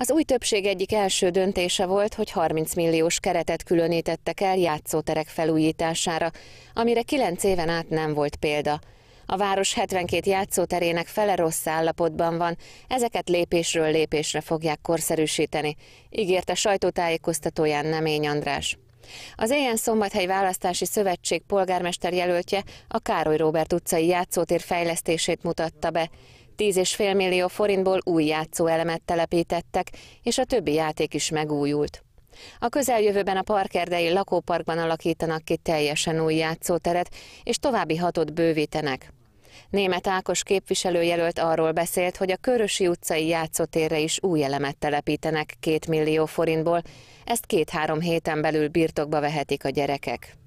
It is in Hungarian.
Az új többség egyik első döntése volt, hogy 30 milliós keretet különítettek el játszóterek felújítására, amire 9 éven át nem volt példa. A város 72 játszóterének fele rossz állapotban van, ezeket lépésről lépésre fogják korszerűsíteni, ígérte sajtótájékoztatóján Nemény András. Az éjjel Szombathely Választási Szövetség polgármester jelöltje a Károly Róbert utcai játszótér fejlesztését mutatta be. 10,5 millió forintból új játszóelemet telepítettek, és a többi játék is megújult. A közeljövőben a parkerdei lakóparkban alakítanak ki teljesen új játszóteret, és további hatot bővítenek. Német Ákos képviselőjelölt arról beszélt, hogy a Körösi utcai játszótérre is új elemet telepítenek 2 millió forintból, ezt két-három héten belül birtokba vehetik a gyerekek.